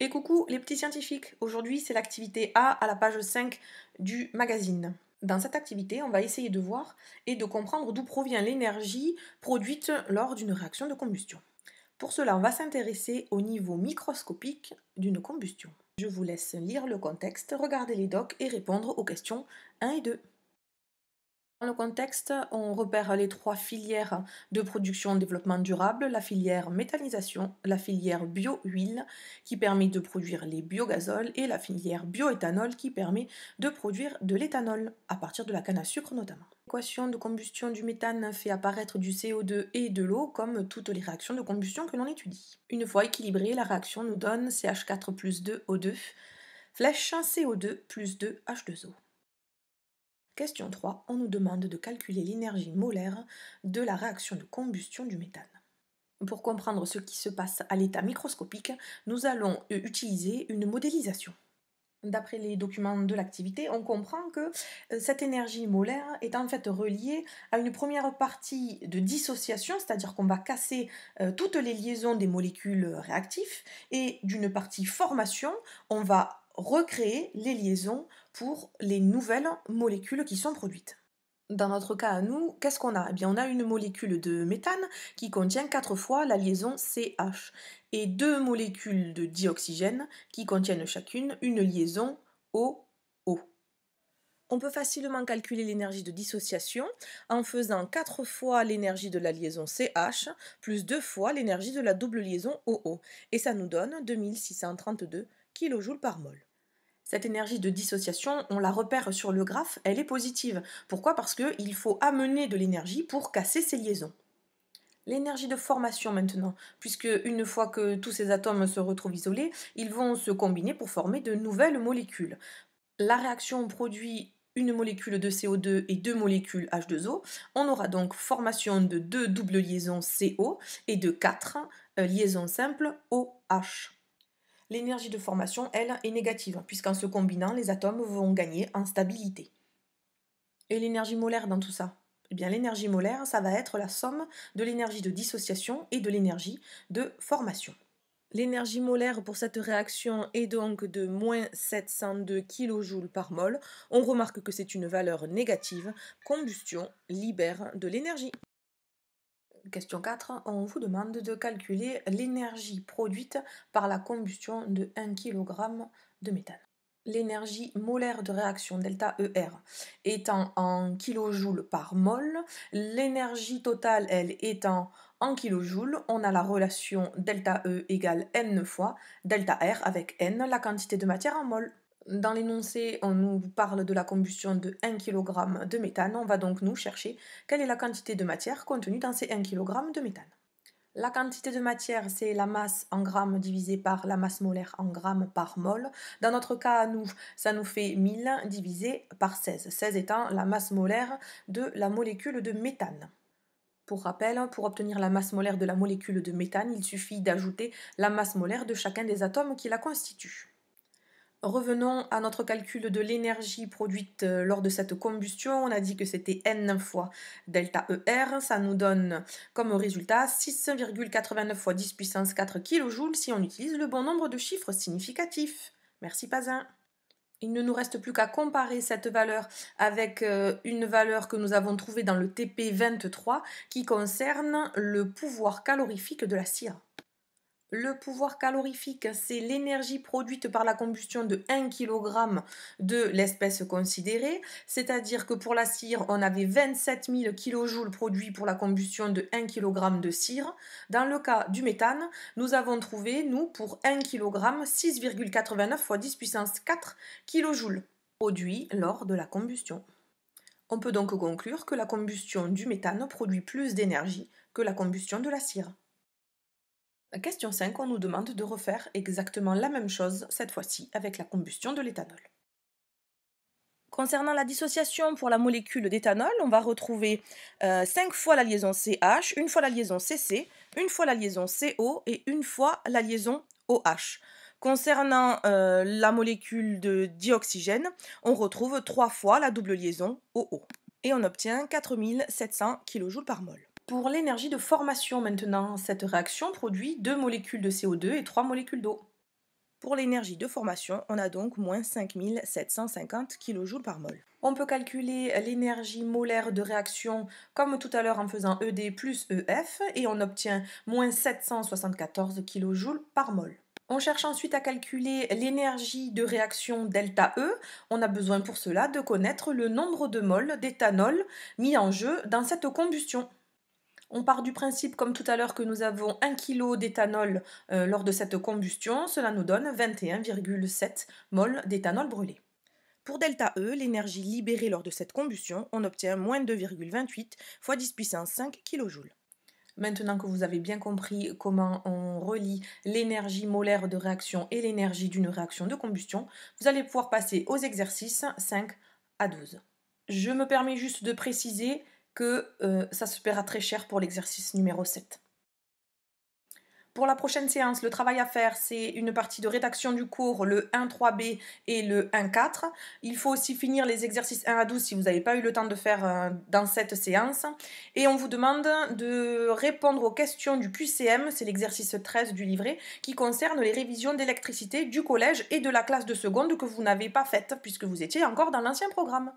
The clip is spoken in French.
Et coucou les petits scientifiques, aujourd'hui c'est l'activité A à la page 5 du magazine. Dans cette activité, on va essayer de voir et de comprendre d'où provient l'énergie produite lors d'une réaction de combustion. Pour cela, on va s'intéresser au niveau microscopique d'une combustion. Je vous laisse lire le contexte, regarder les docs et répondre aux questions 1 et 2. Dans le contexte, on repère les trois filières de production développement durable, la filière méthanisation, la filière bio-huile qui permet de produire les biogazoles et la filière bioéthanol qui permet de produire de l'éthanol à partir de la canne à sucre notamment. L'équation de combustion du méthane fait apparaître du CO2 et de l'eau comme toutes les réactions de combustion que l'on étudie. Une fois équilibrée, la réaction nous donne CH4 plus 2 O2, flèche CO2 plus 2 H2O. Question 3, on nous demande de calculer l'énergie molaire de la réaction de combustion du méthane. Pour comprendre ce qui se passe à l'état microscopique, nous allons utiliser une modélisation. D'après les documents de l'activité, on comprend que euh, cette énergie molaire est en fait reliée à une première partie de dissociation, c'est-à-dire qu'on va casser euh, toutes les liaisons des molécules réactives, et d'une partie formation, on va recréer les liaisons pour les nouvelles molécules qui sont produites. Dans notre cas à nous, qu'est-ce qu'on a eh bien, on a une molécule de méthane qui contient 4 fois la liaison CH et deux molécules de dioxygène qui contiennent chacune une liaison OO. On peut facilement calculer l'énergie de dissociation en faisant 4 fois l'énergie de la liaison CH plus 2 fois l'énergie de la double liaison OO. Et ça nous donne 2632 kJ par mol. Cette énergie de dissociation, on la repère sur le graphe, elle est positive. Pourquoi Parce qu'il faut amener de l'énergie pour casser ces liaisons l'énergie de formation maintenant, puisque une fois que tous ces atomes se retrouvent isolés, ils vont se combiner pour former de nouvelles molécules. La réaction produit une molécule de CO2 et deux molécules H2O. On aura donc formation de deux doubles liaisons CO et de quatre euh, liaisons simples OH. L'énergie de formation, elle, est négative, puisqu'en se combinant, les atomes vont gagner en stabilité. Et l'énergie molaire dans tout ça eh bien, l'énergie molaire, ça va être la somme de l'énergie de dissociation et de l'énergie de formation. L'énergie molaire pour cette réaction est donc de moins 702 kJ par mol. On remarque que c'est une valeur négative. Combustion libère de l'énergie. Question 4. On vous demande de calculer l'énergie produite par la combustion de 1 kg de méthane. L'énergie molaire de réaction delta ER étant en kJ par mol, l'énergie totale, elle, étant en kJ, on a la relation delta E égale N fois delta avec N, la quantité de matière en mol. Dans l'énoncé, on nous parle de la combustion de 1 kg de méthane. On va donc nous chercher quelle est la quantité de matière contenue dans ces 1 kg de méthane. La quantité de matière, c'est la masse en grammes divisée par la masse molaire en grammes par mol. Dans notre cas, nous, ça nous fait 1000 divisé par 16. 16 étant la masse molaire de la molécule de méthane. Pour rappel, pour obtenir la masse molaire de la molécule de méthane, il suffit d'ajouter la masse molaire de chacun des atomes qui la constituent. Revenons à notre calcul de l'énergie produite euh, lors de cette combustion. On a dit que c'était N fois delta ER. Ça nous donne comme résultat 6,89 fois 10 puissance 4 kJ si on utilise le bon nombre de chiffres significatifs. Merci Pazin. Il ne nous reste plus qu'à comparer cette valeur avec euh, une valeur que nous avons trouvée dans le TP23 qui concerne le pouvoir calorifique de la cire. Le pouvoir calorifique, c'est l'énergie produite par la combustion de 1 kg de l'espèce considérée, c'est-à-dire que pour la cire, on avait 27 000 kJ produits pour la combustion de 1 kg de cire. Dans le cas du méthane, nous avons trouvé, nous, pour 1 kg, 6,89 fois 10 puissance 4 kJ produits lors de la combustion. On peut donc conclure que la combustion du méthane produit plus d'énergie que la combustion de la cire. Question 5, on nous demande de refaire exactement la même chose, cette fois-ci avec la combustion de l'éthanol. Concernant la dissociation pour la molécule d'éthanol, on va retrouver 5 euh, fois la liaison CH, une fois la liaison CC, une fois la liaison CO et une fois la liaison OH. Concernant euh, la molécule de dioxygène, on retrouve 3 fois la double liaison OO. Et on obtient 4700 kJ par mol. Pour l'énergie de formation maintenant, cette réaction produit deux molécules de CO2 et trois molécules d'eau. Pour l'énergie de formation, on a donc moins 5750 kJ par mol. On peut calculer l'énergie molaire de réaction comme tout à l'heure en faisant ED plus EF et on obtient moins 774 kJ par mol. On cherche ensuite à calculer l'énergie de réaction delta E. On a besoin pour cela de connaître le nombre de mol d'éthanol mis en jeu dans cette combustion. On part du principe, comme tout à l'heure, que nous avons 1 kg d'éthanol euh, lors de cette combustion. Cela nous donne 21,7 mol d'éthanol brûlé. Pour delta E, l'énergie libérée lors de cette combustion, on obtient moins 2,28 fois 10 puissance 5 kJ. Maintenant que vous avez bien compris comment on relie l'énergie molaire de réaction et l'énergie d'une réaction de combustion, vous allez pouvoir passer aux exercices 5 à 12. Je me permets juste de préciser que euh, ça se paiera très cher pour l'exercice numéro 7. Pour la prochaine séance, le travail à faire, c'est une partie de rédaction du cours, le 1-3B et le 1-4. Il faut aussi finir les exercices 1 à 12 si vous n'avez pas eu le temps de faire euh, dans cette séance. Et on vous demande de répondre aux questions du QCM, c'est l'exercice 13 du livret, qui concerne les révisions d'électricité du collège et de la classe de seconde que vous n'avez pas faites puisque vous étiez encore dans l'ancien programme.